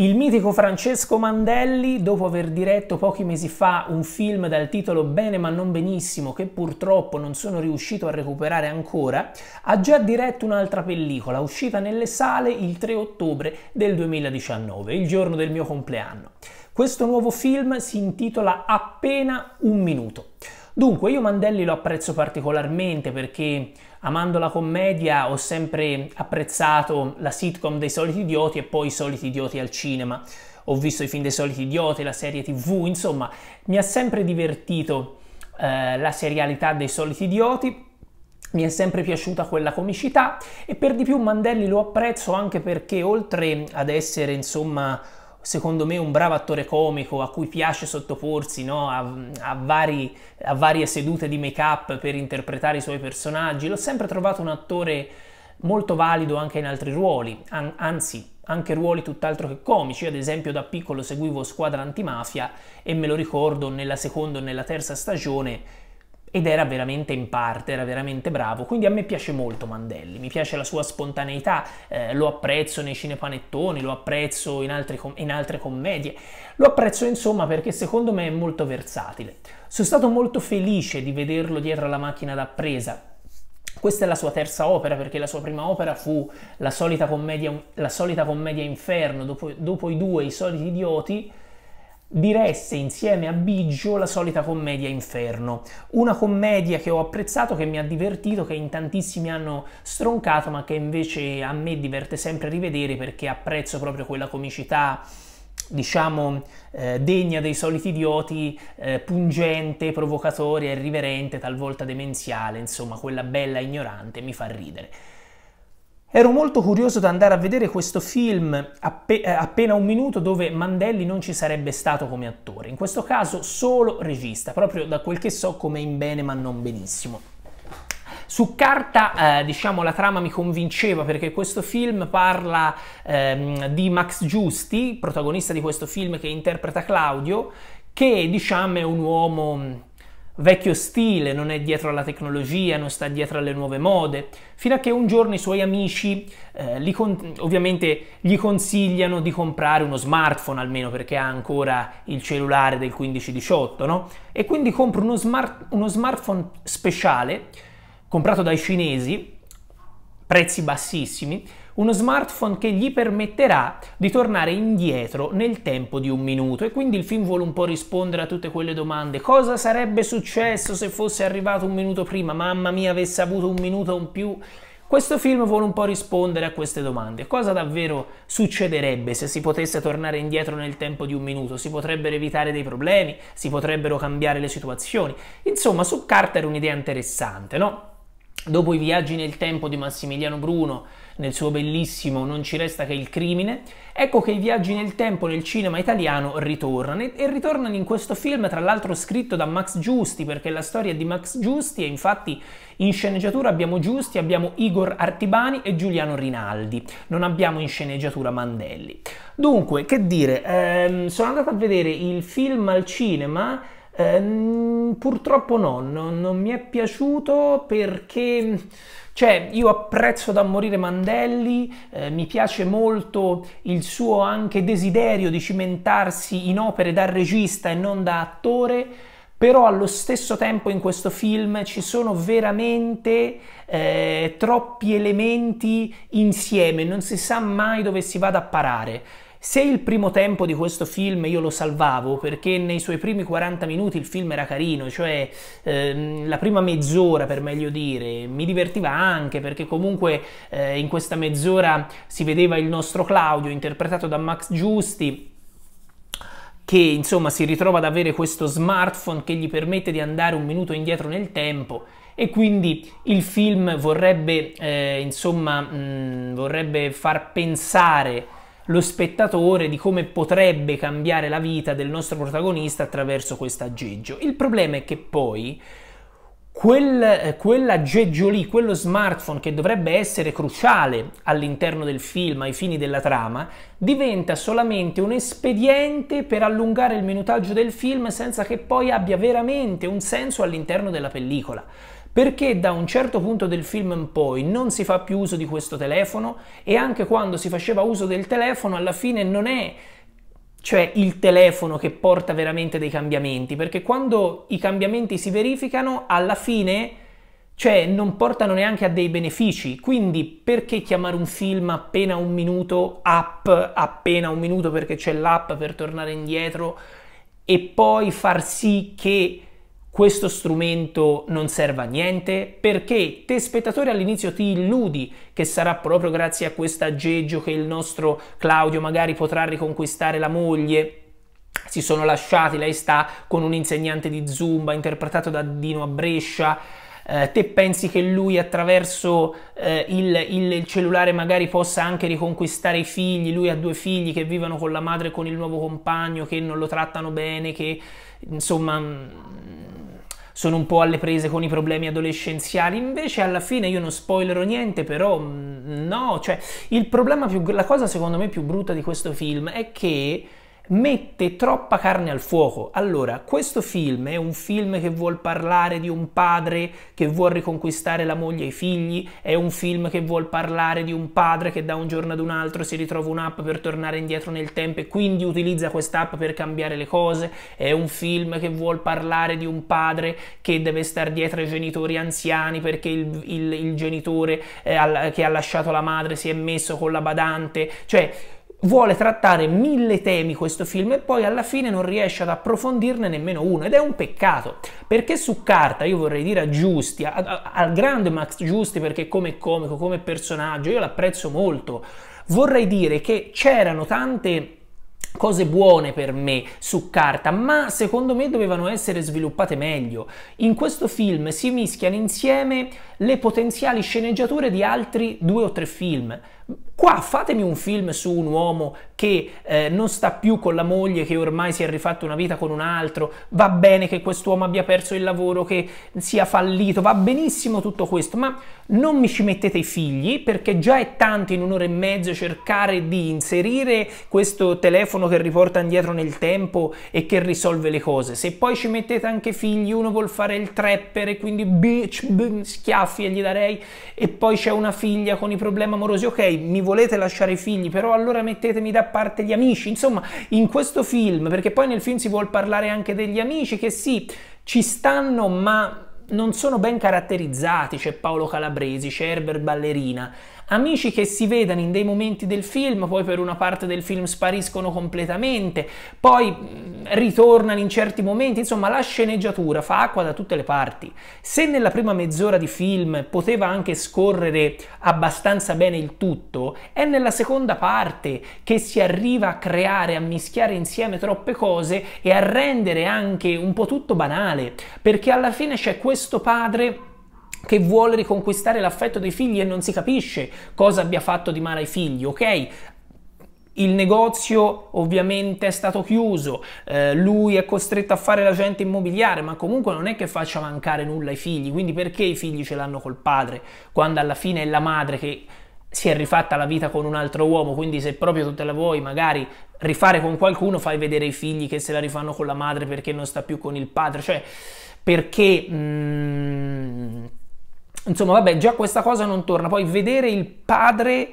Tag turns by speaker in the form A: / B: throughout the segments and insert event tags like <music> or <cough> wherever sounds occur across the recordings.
A: Il mitico Francesco Mandelli, dopo aver diretto pochi mesi fa un film dal titolo Bene ma non benissimo, che purtroppo non sono riuscito a recuperare ancora, ha già diretto un'altra pellicola, uscita nelle sale il 3 ottobre del 2019, il giorno del mio compleanno. Questo nuovo film si intitola Appena un minuto. Dunque, io Mandelli lo apprezzo particolarmente perché amando la commedia ho sempre apprezzato la sitcom dei soliti idioti e poi i soliti idioti al cinema. Ho visto i film dei soliti idioti, la serie tv, insomma, mi ha sempre divertito eh, la serialità dei soliti idioti. Mi è sempre piaciuta quella comicità e per di più Mandelli lo apprezzo anche perché oltre ad essere insomma secondo me un bravo attore comico a cui piace sottoporsi no? a, a, vari, a, varie sedute di make-up per interpretare i suoi personaggi. L'ho sempre trovato un attore molto valido anche in altri ruoli, an anzi anche ruoli tutt'altro che comici, ad esempio da piccolo seguivo Squadra Antimafia e me lo ricordo nella seconda o nella terza stagione ed era veramente in parte, era veramente bravo, quindi a me piace molto Mandelli, mi piace la sua spontaneità, eh, lo apprezzo nei cinepanettoni, lo apprezzo in, com- in altre commedie, lo apprezzo insomma perché secondo me è molto versatile. Sono stato molto felice di vederlo dietro alla macchina da presa, questa è la sua terza opera perché la sua prima opera fu la solita commedia, la solita commedia inferno, dopo, dopo, i due, i soliti idioti, diresse insieme a Biggio la solita commedia Inferno, una commedia che ho apprezzato, che mi ha divertito, che in tantissimi hanno stroncato, ma che invece a me diverte sempre rivedere perché apprezzo proprio quella comicità diciamo eh, degna dei soliti idioti, eh, pungente, provocatoria, irriverente, talvolta demenziale, insomma quella bella ignorante mi fa ridere. Ero molto curioso di andare a vedere questo film eh, appena un minuto dove Mandelli non ci sarebbe stato come attore, in questo caso solo regista, proprio da quel che so come in bene ma non benissimo. Su carta, eh, diciamo, la trama mi convinceva perché questo film parla ehm, di Max Giusti, protagonista di questo film che interpreta Claudio, che diciamo è un uomo vecchio stile, non è dietro alla tecnologia, non sta dietro alle nuove mode, fino a che un giorno i suoi amici eh, con- ovviamente gli consigliano di comprare uno smartphone almeno perché ha ancora il cellulare del 1518, no? E quindi compra uno, smart- uno smartphone speciale comprato dai cinesi, prezzi bassissimi, uno smartphone che gli permetterà di tornare indietro nel tempo di un minuto e quindi il film vuole un po' rispondere a tutte quelle domande. Cosa sarebbe successo se fosse arrivato un minuto prima? Mamma mia, avesse avuto un minuto in più. Questo film vuole un po' rispondere a queste domande. Cosa davvero succederebbe se si potesse tornare indietro nel tempo di un minuto? Si potrebbero evitare dei problemi, si potrebbero cambiare le situazioni. Insomma, su carta era un'idea interessante, no? Dopo i viaggi nel tempo di Massimiliano Bruno, nel suo bellissimo Non ci resta che il crimine, ecco che i viaggi nel tempo nel cinema italiano ritornano e ritornano in questo film tra l'altro scritto da Max Giusti perché la storia è di Max Giusti e infatti in sceneggiatura abbiamo Giusti, abbiamo Igor Artibani e Giuliano Rinaldi, non abbiamo in sceneggiatura Mandelli. Dunque, che dire, ehm, sono andato a vedere il film al cinema Ehm, purtroppo no, non, non mi è piaciuto perché... Cioè, io apprezzo da morire Mandelli, eh, mi piace molto il suo anche desiderio di cimentarsi in opere da regista e non da attore, però allo stesso tempo in questo film ci sono veramente eh, troppi elementi insieme, non si sa mai dove si vada a parare. Se il primo tempo di questo film io lo salvavo perché nei suoi primi 40 minuti il film era carino, cioè ehm, la prima mezz'ora per meglio dire, mi divertiva anche perché comunque eh, in questa mezz'ora si vedeva il nostro Claudio interpretato da Max Giusti che insomma si ritrova ad avere questo smartphone che gli permette di andare un minuto indietro nel tempo e quindi il film vorrebbe eh, insomma mh, mm, vorrebbe far pensare lo spettatore di come potrebbe cambiare la vita del nostro protagonista attraverso questo aggeggio. Il problema è che poi quel, quell'aggeggio lì, quello smartphone che dovrebbe essere cruciale all'interno del film ai fini della trama, diventa solamente un espediente per allungare il minutaggio del film senza che poi abbia veramente un senso all'interno della pellicola perché da un certo punto del film in poi non si fa più uso di questo telefono e anche quando si faceva uso del telefono alla fine non è cioè il telefono che porta veramente dei cambiamenti, perché quando i cambiamenti si verificano alla fine cioè non portano neanche a dei benefici, quindi perché chiamare un film appena un minuto, app appena un minuto perché c'è l'app per tornare indietro e poi far sì che questo strumento non serve a niente? Perché te spettatore all'inizio ti illudi che sarà proprio grazie a questo aggeggio che il nostro Claudio magari potrà riconquistare la moglie? Si sono lasciati, lei sta con un insegnante di Zumba interpretato da Dino a Brescia. Eh, te pensi che lui attraverso eh, il, il, cellulare magari possa anche riconquistare i figli? Lui ha due figli che vivono con la madre e con il nuovo compagno, che non lo trattano bene, che insomma mm, sono un po' alle prese con i problemi adolescenziali. Invece, alla fine io non spoilerò niente, però mm, no, cioè il problema più la cosa secondo me più brutta di questo film è che mette troppa carne al fuoco. Allora, questo film è un film che vuol parlare di un padre che vuol riconquistare la moglie e i figli, è un film che vuol parlare di un padre che da un giorno ad un altro si ritrova un'app per tornare indietro nel tempo e quindi utilizza quest'app per cambiare le cose, è un film che vuol parlare di un padre che deve stare dietro ai genitori anziani perché il, il, il genitore eh, che ha lasciato la madre si è messo con la badante, cioè vuole trattare mille temi questo film e poi alla fine non riesce ad approfondirne nemmeno uno ed è un peccato perché su carta io vorrei dire a Giusti a, a, al grande Max Giusti perché come comico come personaggio io l'apprezzo molto vorrei dire che c'erano tante cose buone per me su carta, ma secondo me dovevano essere sviluppate meglio. In questo film si mischiano insieme le potenziali sceneggiature di altri due o tre film. Qua fatemi un film su un uomo che eh, non sta più con la moglie, che ormai si è rifatto una vita con un altro, va bene che quest'uomo abbia perso il lavoro, che sia fallito, va benissimo tutto questo, ma non mi ci mettete i figli perché già è tanto in un'ora e mezzo cercare di inserire questo telefono che riporta indietro nel tempo e che risolve le cose. Se poi ci mettete anche figli, uno vuol fare il trapper e quindi bitch, bitch, schiaffi e gli darei e poi c'è una figlia con i problemi amorosi, ok, mi volete lasciare i figli, però allora mettetemi da parte gli amici. Insomma, in questo film, perché poi nel film si vuol parlare anche degli amici che sì, ci stanno, ma non sono ben caratterizzati. C'è Paolo Calabresi, c'è Herbert Ballerina amici che si vedano in dei momenti del film, poi per una parte del film spariscono completamente, poi mm, ritornano in certi momenti, insomma la sceneggiatura fa acqua da tutte le parti. Se nella prima mezz'ora di film poteva anche scorrere abbastanza bene il tutto, è nella seconda parte che si arriva a creare, a mischiare insieme troppe cose e a rendere anche un po' tutto banale, perché alla fine c'è questo padre che vuole riconquistare l'affetto dei figli e non si capisce cosa abbia fatto di male ai figli, ok? Il negozio ovviamente è stato chiuso, eh, lui è costretto a fare l'agente immobiliare, ma comunque non è che faccia mancare nulla ai figli, quindi perché i figli ce l'hanno col padre, quando alla fine è la madre che si è rifatta la vita con un altro uomo, quindi se proprio tu te la vuoi magari rifare con qualcuno, fai vedere i figli che se la rifanno con la madre perché non sta più con il padre, cioè perché... Mm, Insomma, vabbè, già questa cosa non torna. Poi vedere il padre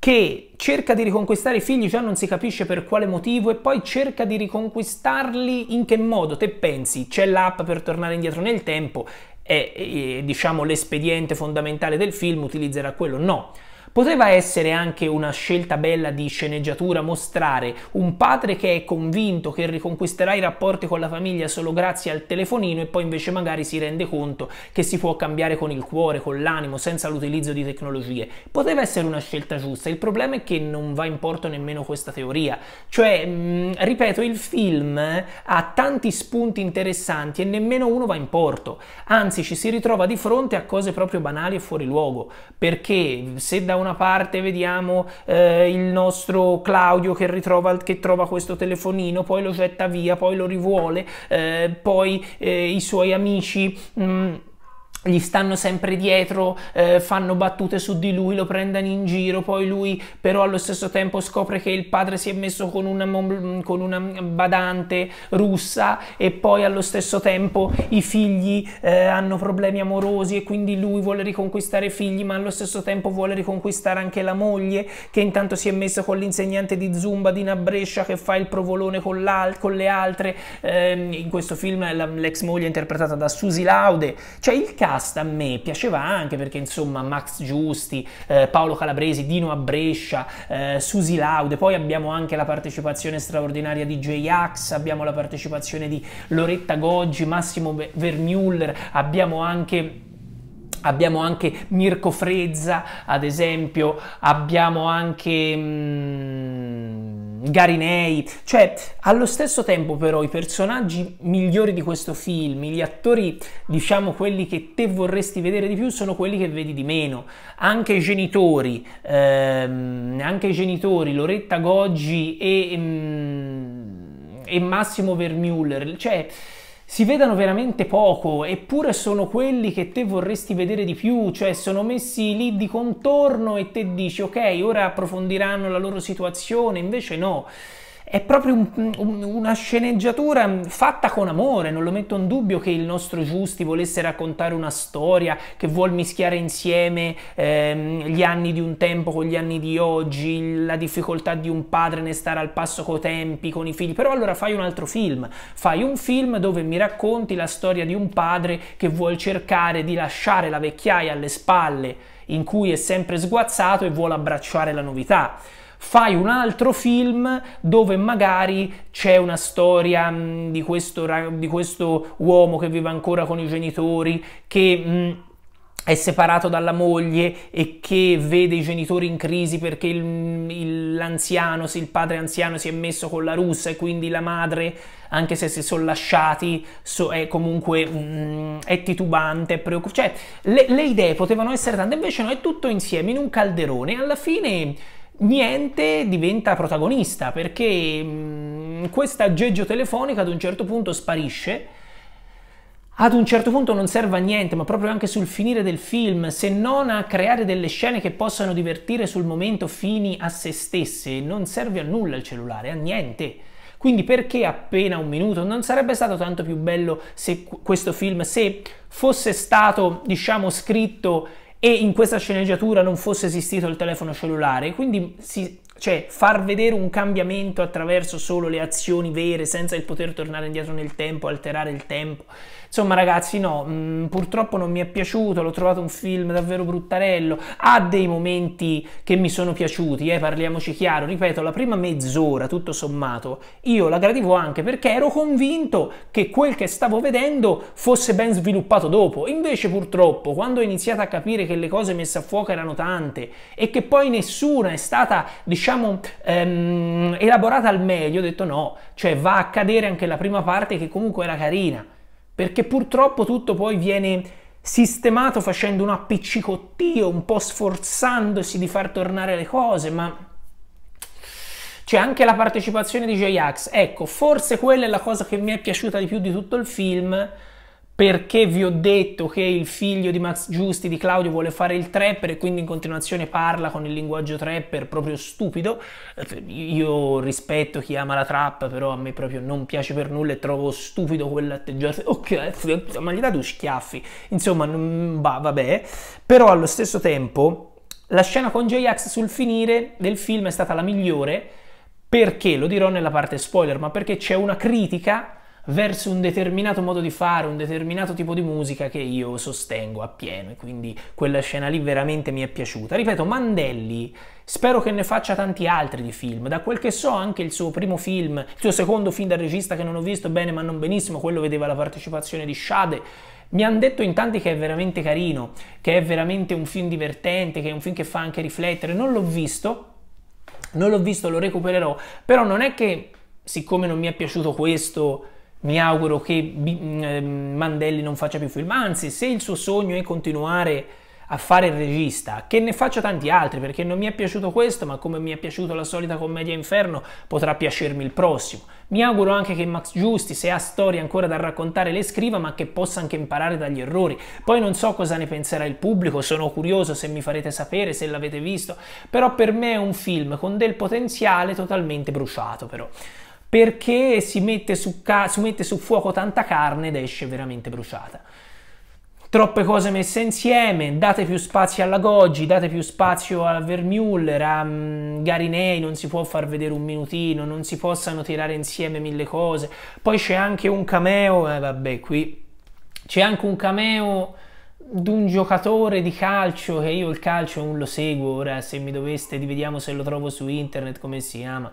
A: che cerca di riconquistare i figli, già non si capisce per quale motivo, e poi cerca di riconquistarli in che modo? Te pensi, c'è l'app per tornare indietro nel tempo, è, è, eh, è diciamo l'espediente fondamentale del film, utilizzerà quello? No Poteva essere anche una scelta bella di sceneggiatura mostrare un padre che è convinto che riconquisterà i rapporti con la famiglia solo grazie al telefonino e poi invece magari si rende conto che si può cambiare con il cuore, con l'animo, senza l'utilizzo di tecnologie. Poteva essere una scelta giusta, il problema è che non va in porto nemmeno questa teoria. Cioè, mh, mm, ripeto, il film ha tanti spunti interessanti e nemmeno uno va in porto. Anzi, ci si ritrova di fronte a cose proprio banali e fuori luogo, perché se da una parte vediamo eh, il nostro Claudio che, ritrova, che trova questo telefonino, poi lo getta via, poi lo rivuole, eh, poi eh, i suoi amici... Mh, mm, gli stanno sempre dietro, eh, fanno battute su di lui, lo prendono in giro, poi lui però allo stesso tempo scopre che il padre si è messo con una, con una badante russa e poi allo stesso tempo i figli eh, hanno problemi amorosi e quindi lui vuole riconquistare i figli ma allo stesso tempo vuole riconquistare anche la moglie che intanto si è messa con l'insegnante di Zumba di una Brescia che fa il provolone con, con le altre, eh, in questo film l'ex moglie è interpretata da Susi Laude, cioè il caso cast a me piaceva anche perché insomma Max Giusti, eh, Paolo Calabresi, Dino Abrescia, eh, Susi Laude, poi abbiamo anche la partecipazione straordinaria di J-Ax, abbiamo la partecipazione di Loretta Goggi, Massimo Vermuller, abbiamo anche Abbiamo anche Mirko Frezza, ad esempio, abbiamo anche mh, mm, Garinei, cioè allo stesso tempo però i personaggi migliori di questo film, gli attori, diciamo quelli che te vorresti vedere di più, sono quelli che vedi di meno. Anche i genitori, ehm, anche i genitori, Loretta Goggi e, mh, mm, e Massimo Vermuller, cioè si vedano veramente poco, eppure sono quelli che te vorresti vedere di più, cioè sono messi lì di contorno e te dici ok, ora approfondiranno la loro situazione, invece no è proprio un, un, una sceneggiatura fatta con amore, non lo metto in dubbio che il nostro Giusti volesse raccontare una storia che vuol mischiare insieme ehm, gli anni di un tempo con gli anni di oggi, la difficoltà di un padre nel stare al passo coi tempi, con i figli, però allora fai un altro film, fai un film dove mi racconti la storia di un padre che vuol cercare di lasciare la vecchiaia alle spalle in cui è sempre sguazzato e vuole abbracciare la novità fai un altro film dove magari c'è una storia mm, di, questo, di, questo, uomo che vive ancora con i genitori, che... Mh, mm, è separato dalla moglie e che vede i genitori in crisi perché il, il, l'anziano, il padre anziano si è messo con la russa e quindi la madre, anche se si sono lasciati, so, è comunque mm, è titubante, è preoccupante. Cioè, le, le idee potevano essere tante, invece no, è tutto insieme in un calderone e alla fine niente diventa protagonista perché mh, mm, questa aggeggio telefonica ad un certo punto sparisce. Ad un certo punto non serve a niente, ma proprio anche sul finire del film, se non a creare delle scene che possano divertire sul momento fini a se stesse, non serve a nulla il cellulare, a niente. Quindi perché appena un minuto? Non sarebbe stato tanto più bello se questo film, se fosse stato, diciamo, scritto e in questa sceneggiatura non fosse esistito il telefono cellulare, quindi si, cioè, far vedere un cambiamento attraverso solo le azioni vere, senza il poter tornare indietro nel tempo, alterare il tempo, Insomma, ragazzi, no, mh, mm, purtroppo non mi è piaciuto, l'ho trovato un film davvero bruttarello, ha dei momenti che mi sono piaciuti, eh, parliamoci chiaro, ripeto, la prima mezz'ora, tutto sommato, io la gradivo anche perché ero convinto che quel che stavo vedendo fosse ben sviluppato dopo. Invece, purtroppo, quando ho iniziato a capire che le cose messe a fuoco erano tante e che poi nessuna è stata, diciamo, ehm, elaborata al meglio, ho detto no, cioè va a cadere anche la prima parte che comunque era carina perché purtroppo tutto poi viene sistemato facendo un appiccicottio, un po' sforzandosi di far tornare le cose, ma c'è anche la partecipazione di J-Ax. Ecco, forse quella è la cosa che mi è piaciuta di più di tutto il film perché vi ho detto che il figlio di Max Giusti, di Claudio, vuole fare il trapper e quindi in continuazione parla con il linguaggio trapper proprio stupido. Io rispetto chi ama la trappa, però a me proprio non piace per nulla e trovo stupido quell'atteggiamento. Oh, ok, ma gli dà due schiaffi. Insomma, va, vabbè. Però allo stesso tempo la scena con J-Ax sul finire del film è stata la migliore perché, lo dirò nella parte spoiler, ma perché c'è una critica verso un determinato modo di fare, un determinato tipo di musica che io sostengo appieno e quindi quella scena lì veramente mi è piaciuta. Ripeto, Mandelli spero che ne faccia tanti altri di film, da quel che so anche il suo primo film, il suo secondo film da regista che non ho visto bene ma non benissimo, quello vedeva la partecipazione di Shade, mi hanno detto in tanti che è veramente carino, che è veramente un film divertente, che è un film che fa anche riflettere, non l'ho visto, non l'ho visto, lo recupererò, però non è che siccome non mi è piaciuto questo mi auguro che mm, ehm, Mandelli non faccia più film, anzi se il suo sogno è continuare a fare il regista, che ne faccia tanti altri perché non mi è piaciuto questo, ma come mi è piaciuto la solita commedia inferno potrà piacermi il prossimo. Mi auguro anche che Max Giusti, se ha storie ancora da raccontare, le scriva, ma che possa anche imparare dagli errori. Poi non so cosa ne penserà il pubblico, sono curioso se mi farete sapere, se l'avete visto, però per me è un film con del potenziale totalmente bruciato però perché si mette su, si mette su fuoco tanta carne ed esce veramente bruciata troppe cose messe insieme, date più spazio alla Goggi, date più spazio a Vermuller, a mm, Garinei, non si può far vedere un minutino, non si possano tirare insieme mille cose. Poi c'è anche un cameo, eh, vabbè, qui c'è anche un cameo di un giocatore di calcio che io il calcio non lo seguo, ora se mi doveste vediamo se lo trovo su internet come si chiama.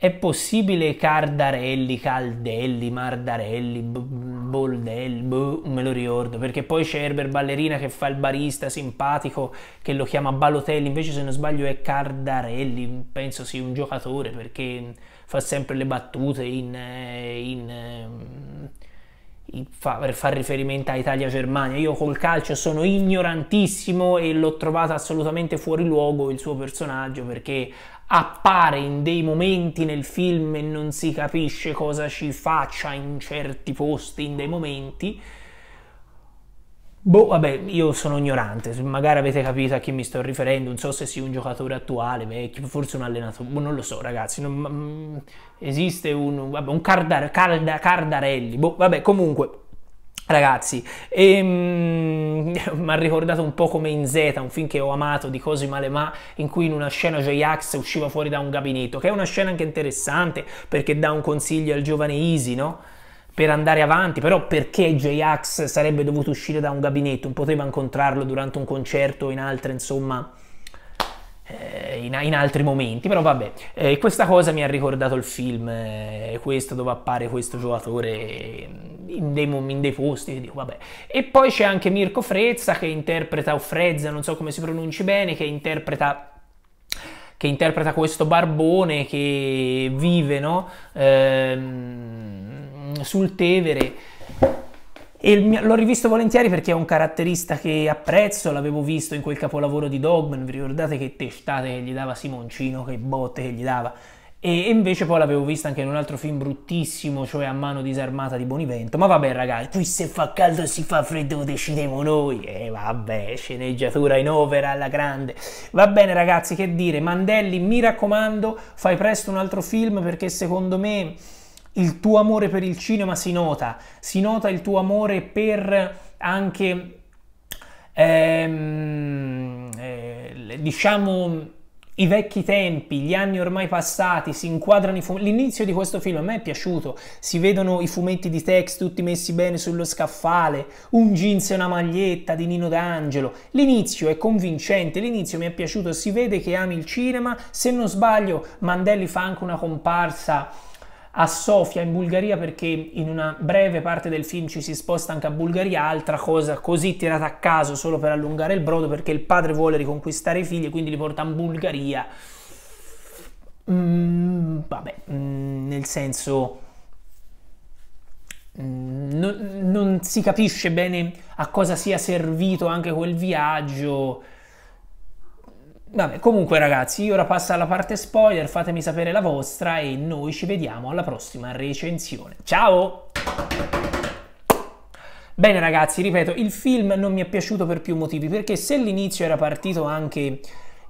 A: È possibile Cardarelli, Caldelli, Mardarelli, Boldelli, boh, me lo ricordo, perché poi c'è Herbert Ballerina che fa il barista simpatico che lo chiama Balotelli, invece se non sbaglio è Cardarelli, penso sia un giocatore perché fa sempre le battute in, eh, ehm, in Fa, per fare riferimento a Italia-Germania. Io col calcio sono ignorantissimo e l'ho trovato assolutamente fuori luogo il suo personaggio perché appare in dei momenti nel film e non si capisce cosa ci faccia in certi posti, in dei momenti. Boh, vabbè, io sono ignorante, magari avete capito a chi mi sto riferendo, non so se sia un giocatore attuale, vecchio, forse un allenatore, boh, non lo so ragazzi, non, mm, esiste un, vabbè, un Cardar, Cardar, Cardarelli, boh, vabbè, comunque Ragazzi, mi ehm, <laughs> ha ricordato un po' come in Z, un film che ho amato di Cosima Lemà, in cui in una scena J-Ax usciva fuori da un gabinetto, che è una scena anche interessante perché dà un consiglio al giovane Easy, no? Per andare avanti, però perché J-Ax sarebbe dovuto uscire da un gabinetto? Non poteva incontrarlo durante un concerto o in altre, insomma, eh, in, in, altri momenti, però vabbè, eh, questa cosa mi ha ricordato il film, eh, questo dove appare questo giocatore in dei, in dei posti, dico, vabbè. E poi c'è anche Mirko Frezza che interpreta, o Frezza, non so come si pronunci bene, che interpreta che interpreta questo barbone che vive no? ehm, sul Tevere e l'ho rivisto volentieri perché è un caratterista che apprezzo, l'avevo visto in quel capolavoro di Dogman, vi ricordate che testate che gli dava Simoncino, che botte che gli dava, e invece poi l'avevo vista anche in un altro film bruttissimo, cioè A mano disarmata di Bonivento, ma vabbè ragazzi, qui se fa caldo e si fa freddo decidiamo noi, e eh, vabbè, sceneggiatura in opera alla grande, va bene ragazzi, che dire, Mandelli mi raccomando, fai presto un altro film perché secondo me il tuo amore per il cinema si nota, si nota il tuo amore per anche, ehm, eh, diciamo, i vecchi tempi, gli anni ormai passati, si inquadrano i fumetti. L'inizio di questo film a me è piaciuto. Si vedono i fumetti di Tex tutti messi bene sullo scaffale, un jeans e una maglietta di Nino D'Angelo. L'inizio è convincente, l'inizio mi è piaciuto. Si vede che ami il cinema. Se non sbaglio, Mandelli fa anche una comparsa a Sofia in Bulgaria perché in una breve parte del film ci si sposta anche a Bulgaria, altra cosa così tirata a caso solo per allungare il brodo perché il padre vuole riconquistare i figli e quindi li porta in Bulgaria. Mm, vabbè, mm, nel senso... Mm, non, non, si capisce bene a cosa sia servito anche quel viaggio Vabbè, comunque ragazzi, ora passa alla parte spoiler, fatemi sapere la vostra e noi ci vediamo alla prossima recensione. Ciao! Bene ragazzi, ripeto, il film non mi è piaciuto per più motivi, perché se l'inizio era partito anche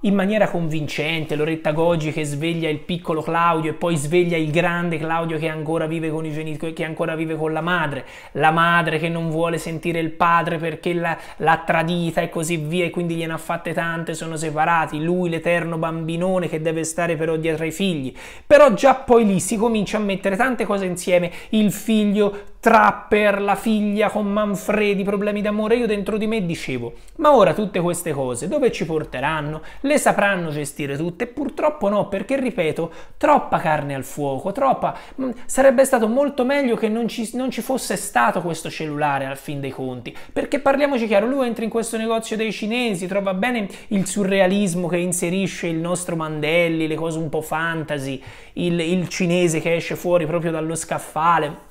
A: in maniera convincente, Loretta Goggi che sveglia il piccolo Claudio e poi sveglia il grande Claudio che ancora vive con i genitori, che ancora vive con la madre, la madre che non vuole sentire il padre perché l'ha tradita e così via e quindi gliene ha fatte tante, sono separati, lui l'eterno bambinone che deve stare però dietro ai figli, però già poi lì si comincia a mettere tante cose insieme, il figlio Trapper, la figlia con Manfredi, problemi d'amore, io dentro di me dicevo, ma ora tutte queste cose dove ci porteranno? Le sapranno gestire tutte? Purtroppo no, perché ripeto, troppa carne al fuoco, troppa... Mm, sarebbe stato molto meglio che non ci, non ci fosse stato questo cellulare al fin dei conti, perché parliamoci chiaro, lui entra in questo negozio dei cinesi, trova bene il surrealismo che inserisce il nostro Mandelli, le cose un po' fantasy, il, il cinese che esce fuori proprio dallo scaffale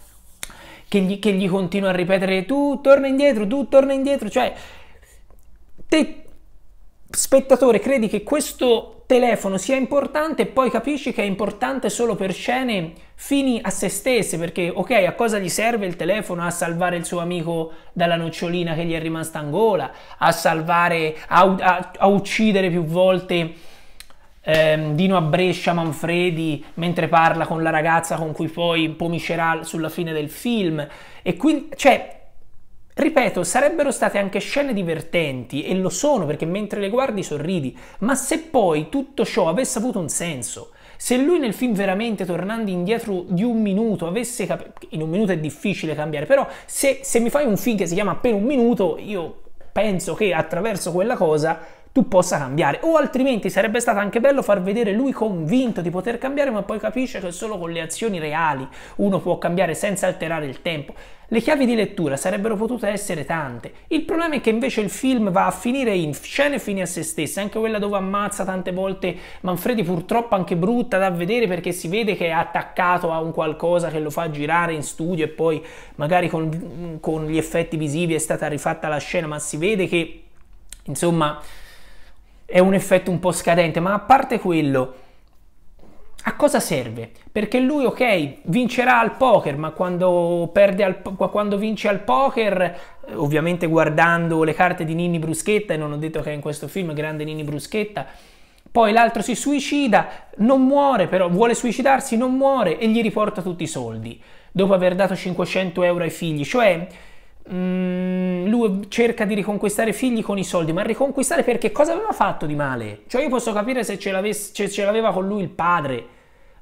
A: che gli, che gli continua a ripetere tu torna indietro, tu torna indietro, cioè te spettatore credi che questo telefono sia importante e poi capisci che è importante solo per scene fini a se stesse perché ok a cosa gli serve il telefono a salvare il suo amico dalla nocciolina che gli è rimasta in gola a salvare a, a, a uccidere più volte ehm, Dino a Brescia Manfredi mentre parla con la ragazza con cui poi pomicerà sulla fine del film. E quindi, cioè, Ripeto, sarebbero state anche scene divertenti e lo sono perché mentre le guardi sorridi, ma se poi tutto ciò avesse avuto un senso, se lui nel film veramente tornando indietro di un minuto avesse capito, in un minuto è difficile cambiare, però se, se mi fai un film che si chiama appena un minuto, io penso che attraverso quella cosa tu possa cambiare. O altrimenti sarebbe stato anche bello far vedere lui convinto di poter cambiare, ma poi capisce che solo con le azioni reali uno può cambiare senza alterare il tempo. Le chiavi di lettura sarebbero potute essere tante. Il problema è che invece il film va a finire in scene fine a se stesse, anche quella dove ammazza tante volte Manfredi, purtroppo anche brutta da vedere perché si vede che è attaccato a un qualcosa che lo fa girare in studio e poi magari con, con gli effetti visivi è stata rifatta la scena, ma si vede che insomma è un effetto un po' scadente, ma a parte quello, a cosa serve? Perché lui, ok, vincerà al poker, ma quando, perde al, quando vince al poker, eh, ovviamente guardando le carte di Nini Bruschetta, e non ho detto che è in questo film grande Nini Bruschetta, poi l'altro si suicida, non muore però, vuole suicidarsi, non muore e gli riporta tutti i soldi, dopo aver dato 500 euro ai figli, cioè... Mh, mm, lui cerca di riconquistare figli con i soldi, ma riconquistare perché cosa aveva fatto di male? Cioè io posso capire se ce, se ce l'aveva con lui il padre,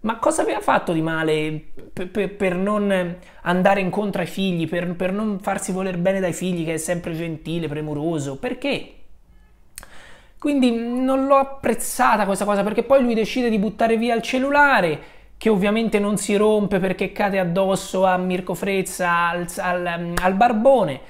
A: ma cosa aveva fatto di male per, per, per non andare incontro ai figli, per, per non farsi voler bene dai figli, che è sempre gentile, premuroso? Perché? Quindi non l'ho apprezzata questa cosa perché poi lui decide di buttare via il cellulare che ovviamente non si rompe perché cade addosso a Mirko Frezza, al, al, al barbone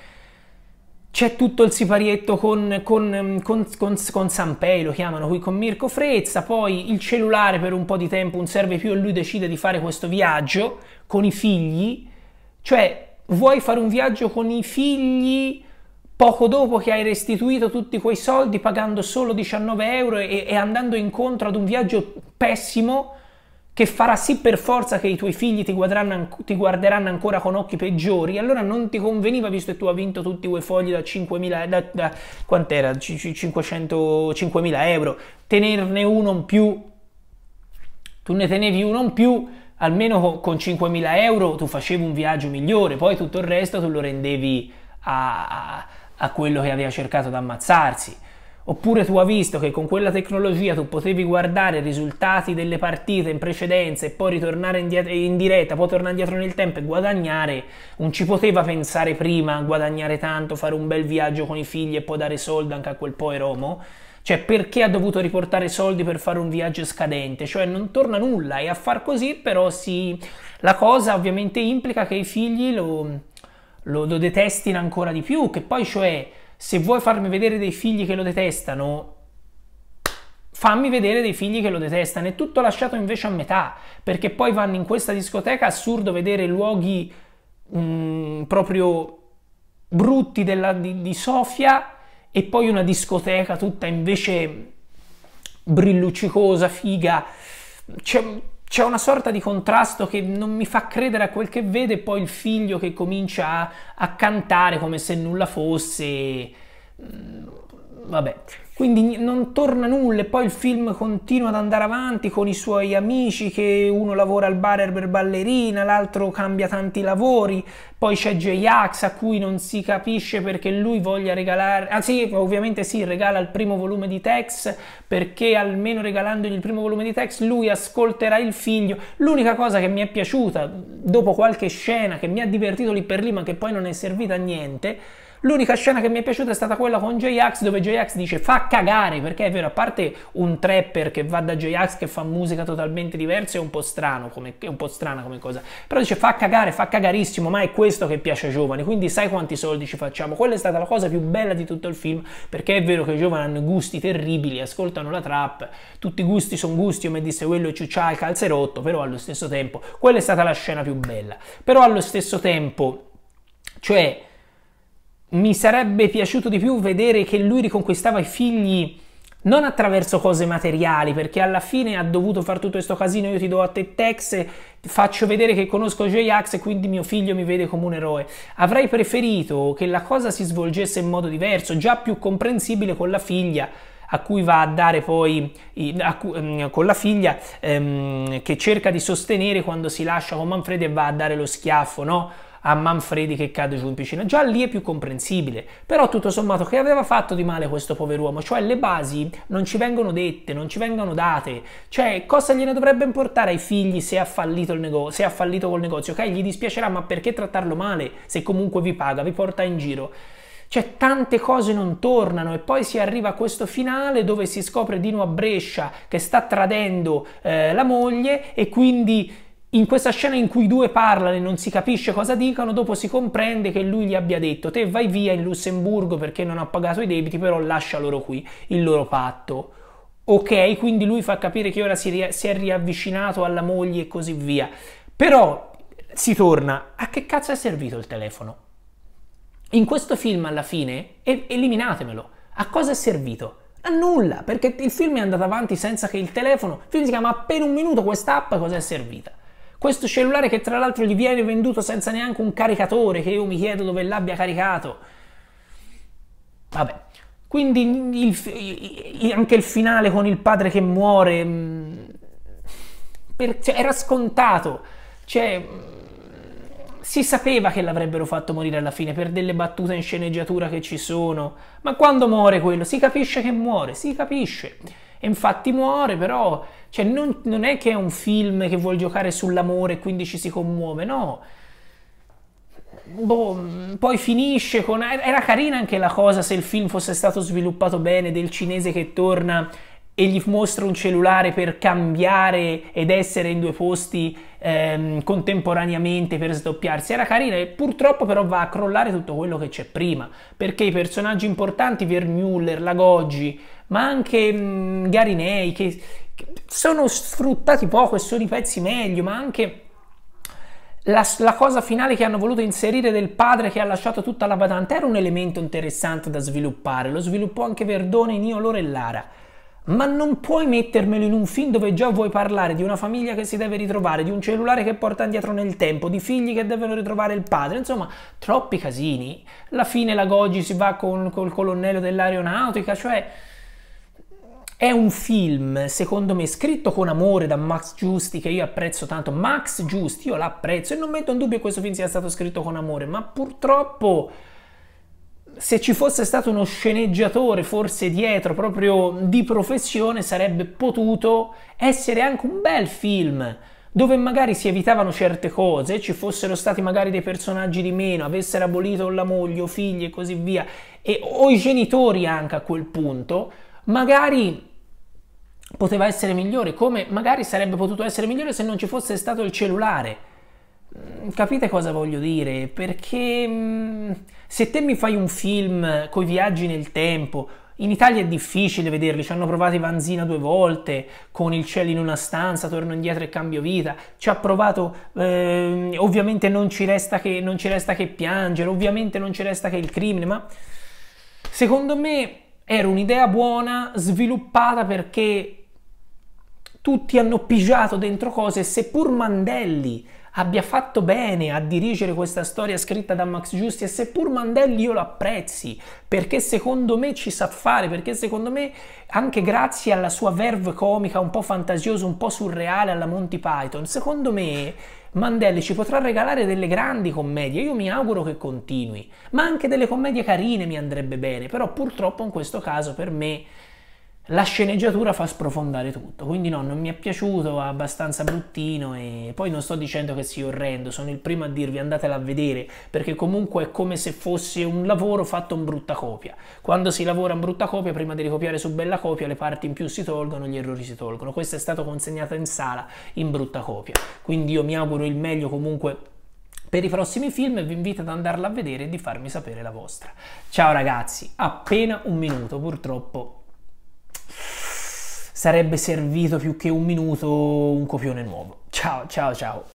A: c'è tutto il siparietto con, con, mm, con, con, con Sampei, lo chiamano qui con Mirko Frezza, poi il cellulare per un po' di tempo non serve più e lui decide di fare questo viaggio con i figli, cioè vuoi fare un viaggio con i figli poco dopo che hai restituito tutti quei soldi pagando solo 19 euro e, e andando incontro ad un viaggio pessimo che farà sì per forza che i tuoi figli ti, ti guarderanno ancora con occhi peggiori, allora non ti conveniva visto che tu hai vinto tutti quei fogli da 5.000, da, da quant'era? 500, 5.000 euro, tenerne uno in più, tu ne tenevi uno in più, almeno con 5.000 euro tu facevi un viaggio migliore, poi tutto il resto tu lo rendevi a, a, a quello che aveva cercato di ammazzarsi. Oppure tu hai visto che con quella tecnologia tu potevi guardare i risultati delle partite in precedenza e poi ritornare in, di- in diretta, poi tornare indietro nel tempo e guadagnare, non ci poteva pensare prima a guadagnare tanto, fare un bel viaggio con i figli e poi dare soldi anche a quel poi Romo? Cioè, perché ha dovuto riportare soldi per fare un viaggio scadente? Cioè, non torna nulla e a far così, però, si... la cosa ovviamente implica che i figli lo, lo, lo detestino ancora di più, che poi, cioè se vuoi farmi vedere dei figli che lo detestano, fammi vedere dei figli che lo detestano. È tutto lasciato invece a metà, perché poi vanno in questa discoteca assurdo vedere luoghi mh, mm, proprio brutti della, di, di Sofia e poi una discoteca tutta invece brilluccicosa, figa. C'è, c'è una sorta di contrasto che non mi fa credere a quel che vede, poi il figlio che comincia a, a cantare come se nulla fosse. Mm, vabbè. Quindi non torna nulla e poi il film continua ad andare avanti con i suoi amici che uno lavora al bar per ballerina, l'altro cambia tanti lavori, poi c'è J-Ax a cui non si capisce perché lui voglia regalare, ah sì, ovviamente sì, regala il primo volume di Tex perché almeno regalandogli il primo volume di Tex lui ascolterà il figlio. L'unica cosa che mi è piaciuta dopo qualche scena che mi ha divertito lì per lì ma che poi non è servita a niente L'unica scena che mi è piaciuta è stata quella con J-Ax dove J-Ax dice fa cagare perché è vero, a parte un trapper che va da J-Ax che fa musica totalmente diversa è un po' strano come, è un po' strana come cosa, però dice fa cagare, fa cagarissimo, ma è questo che piace ai giovani, quindi sai quanti soldi ci facciamo. Quella è stata la cosa più bella di tutto il film perché è vero che i giovani hanno gusti terribili, ascoltano la trap, tutti i gusti sono gusti, come disse quello ciuccia il calzerotto, però allo stesso tempo quella è stata la scena più bella. Però allo stesso tempo, cioè mi sarebbe piaciuto di più vedere che lui riconquistava i figli non attraverso cose materiali, perché alla fine ha dovuto fare tutto questo casino, io ti do a te Tex, faccio vedere che conosco J-Ax e quindi mio figlio mi vede come un eroe. Avrei preferito che la cosa si svolgesse in modo diverso, già più comprensibile con la figlia, a cui va a dare poi a, a, mm, con la figlia ehm, che cerca di sostenere quando si lascia con Manfredi e va a dare lo schiaffo, no? a Manfredi che cade giù in piscina. Già lì è più comprensibile, però tutto sommato che aveva fatto di male questo pover'uomo? Cioè le basi non ci vengono dette, non ci vengono date, cioè cosa gliene dovrebbe importare ai figli se ha fallito, il nego- se ha fallito col negozio? Ok, gli dispiacerà, ma perché trattarlo male se comunque vi paga, vi porta in giro? Cioè tante cose non tornano e poi si arriva a questo finale dove si scopre Dino a Brescia che sta tradendo eh, la moglie e quindi in questa scena in cui i due parlano e non si capisce cosa dicono, dopo si comprende che lui gli abbia detto te vai via in Lussemburgo perché non ha pagato i debiti, però lascia loro qui il loro patto. Ok, quindi lui fa capire che ora si, ri- si è riavvicinato alla moglie e così via. Però si torna, a che cazzo è servito il telefono? In questo film alla fine, e- eliminatemelo, a cosa è servito? A nulla, perché il film è andato avanti senza che il telefono, il film si chiama appena un minuto, questa quest'app cosa è servita? Questo cellulare che tra l'altro gli viene venduto senza neanche un caricatore, che io mi chiedo dove l'abbia caricato. Vabbè. Quindi il, anche il finale con il padre che muore mm, per, cioè, era scontato. Cioè, mm, si sapeva che l'avrebbero fatto morire alla fine per delle battute in sceneggiatura che ci sono. Ma quando muore quello? Si capisce che muore, si capisce infatti muore, però cioè, non, non è che è un film che vuol giocare sull'amore e quindi ci si commuove, no. Boh, poi finisce con... Era carina anche la cosa se il film fosse stato sviluppato bene del cinese che torna e gli mostra un cellulare per cambiare ed essere in due posti ehm, contemporaneamente per sdoppiarsi era carina e purtroppo però va a crollare tutto quello che c'è prima perché i personaggi importanti Vermuller, Lagoggi ma anche mh, mm, Garinei che, che sono sfruttati poco e sono i pezzi meglio ma anche la, la, cosa finale che hanno voluto inserire del padre che ha lasciato tutta la badante era un elemento interessante da sviluppare, lo sviluppò anche Verdone, Niolore e Lara ma non puoi mettermelo in un film dove già vuoi parlare di una famiglia che si deve ritrovare, di un cellulare che porta indietro nel tempo, di figli che devono ritrovare il padre, insomma, troppi casini. Alla fine la Gogi si va con, col colonnello dell'aeronautica, cioè... È un film, secondo me, scritto con amore da Max Giusti, che io apprezzo tanto. Max Giusti, io l'apprezzo e non metto in dubbio che questo film sia stato scritto con amore, ma purtroppo se ci fosse stato uno sceneggiatore forse dietro, proprio di professione, sarebbe potuto essere anche un bel film dove magari si evitavano certe cose, ci fossero stati magari dei personaggi di meno, avessero abolito la moglie o figli e così via, e, o i genitori anche a quel punto, magari poteva essere migliore, come magari sarebbe potuto essere migliore se non ci fosse stato il cellulare. Mm, capite cosa voglio dire? Perché mm, se te mi fai un film coi viaggi nel tempo, in Italia è difficile vederli, ci hanno provato Vanzina due volte, con il cielo in una stanza, torno indietro e cambio vita, ci ha provato, eh, ovviamente non ci, che, non ci, resta che, piangere, ovviamente non ci resta che il crimine, ma secondo me era un'idea buona, sviluppata perché tutti hanno pigiato dentro cose, seppur Mandelli abbia fatto bene a dirigere questa storia scritta da Max Giusti e seppur Mandelli io lo apprezzi perché secondo me ci sa fare, perché secondo me anche grazie alla sua verve comica un po' fantasiosa, un po' surreale alla Monty Python, secondo me Mandelli ci potrà regalare delle grandi commedie, io mi auguro che continui, ma anche delle commedie carine mi andrebbe bene, però purtroppo in questo caso per me la sceneggiatura fa sprofondare tutto, quindi no, non mi è piaciuto, è abbastanza bruttino e poi non sto dicendo che sia orrendo, sono il primo a dirvi andatela a vedere, perché comunque è come se fosse un lavoro fatto in brutta copia. Quando si lavora in brutta copia, prima di ricopiare su bella copia, le parti in più si tolgono, gli errori si tolgono. Questo è stato consegnato in sala in brutta copia, quindi io mi auguro il meglio comunque per i prossimi film e vi invito ad andarla a vedere e di farmi sapere la vostra. Ciao ragazzi, appena un minuto purtroppo sarebbe servito più che un minuto un copione nuovo. Ciao, ciao, ciao.